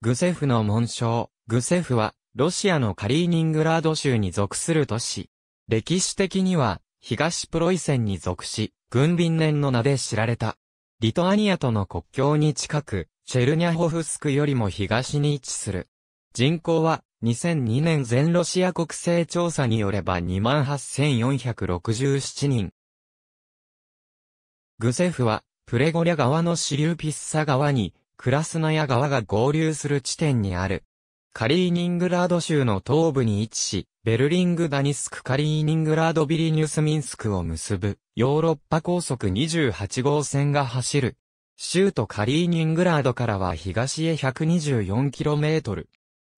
グセフの紋章、グセフは、ロシアのカリーニングラード州に属する都市。歴史的には、東プロイセンに属し、軍便年の名で知られた。リトアニアとの国境に近く、チェルニャホフスクよりも東に位置する。人口は、2002年全ロシア国勢調査によれば28,467人。グセフは、プレゴリャ川の支流ピッサ川にクラスナヤ川が合流する地点にある。カリーニングラード州の東部に位置し、ベルリング・ダニスク・カリーニングラード・ビリニュス・ミンスクを結ぶ、ヨーロッパ高速28号線が走る。州都カリーニングラードからは東へ 124km。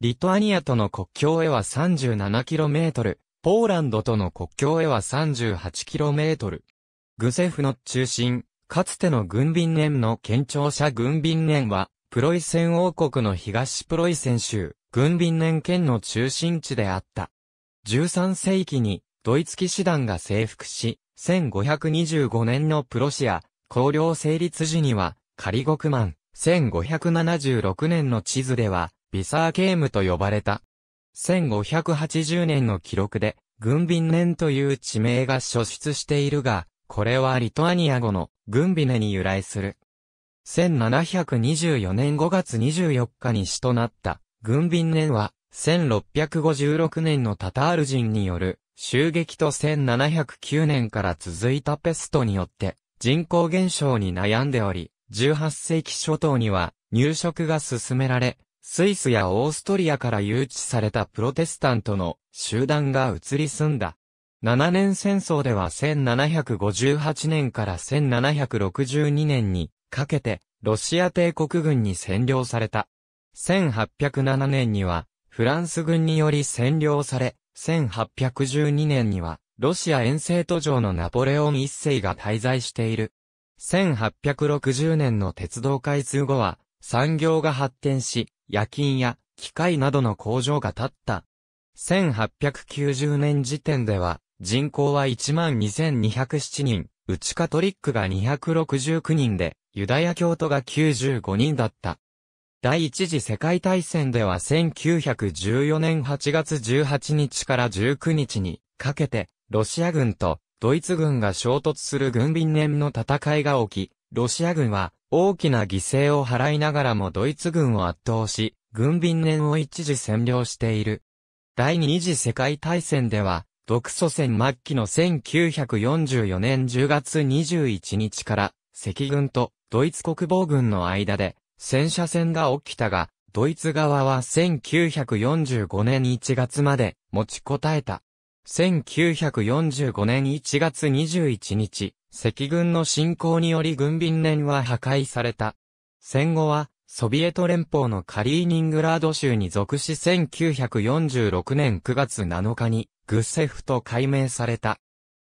リトアニアとの国境へは 37km。ポーランドとの国境へは 38km。グセフの中心、かつての軍便年の県庁舎軍便年は、プロイセン王国の東プロイセン州、軍便年県の中心地であった。13世紀に、ドイツ騎士団が征服し、1525年のプロシア、公領成立時には、仮国満、1576年の地図では、ビサーケームと呼ばれた。1580年の記録で、軍便年という地名が所出しているが、これはリトアニア語のグンビネに由来する。1724年5月24日に死となったグンビン年は1656年のタタール人による襲撃と1709年から続いたペストによって人口減少に悩んでおり、18世紀初頭には入植が進められ、スイスやオーストリアから誘致されたプロテスタントの集団が移り住んだ。7年戦争では1758年から1762年にかけてロシア帝国軍に占領された。1807年にはフランス軍により占領され、1812年にはロシア遠征途上のナポレオン一世が滞在している。1860年の鉄道開通後は産業が発展し、夜勤や機械などの工場が建った。1890年時点では人口は12,207人、うちカトリックが269人で、ユダヤ教徒が95人だった。第一次世界大戦では1914年8月18日から19日にかけて、ロシア軍とドイツ軍が衝突する軍備年の戦いが起き、ロシア軍は大きな犠牲を払いながらもドイツ軍を圧倒し、軍備年を一時占領している。第二次世界大戦では、独祖戦末期の1944年10月21日から、赤軍とドイツ国防軍の間で戦車戦が起きたが、ドイツ側は1945年1月まで持ちこたえた。1945年1月21日、赤軍の侵攻により軍便連は破壊された。戦後は、ソビエト連邦のカリーニングラード州に属し1946年9月7日に、グセフと改名された。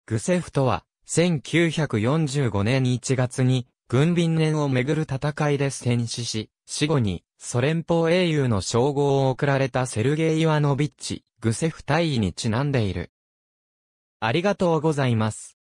グセフとは、1945年1月に、軍便年をめぐる戦いで戦死し、死後に、ソ連邦英雄の称号を贈られたセルゲイ・イワノビッチ、グセフ大尉にちなんでいる。ありがとうございます。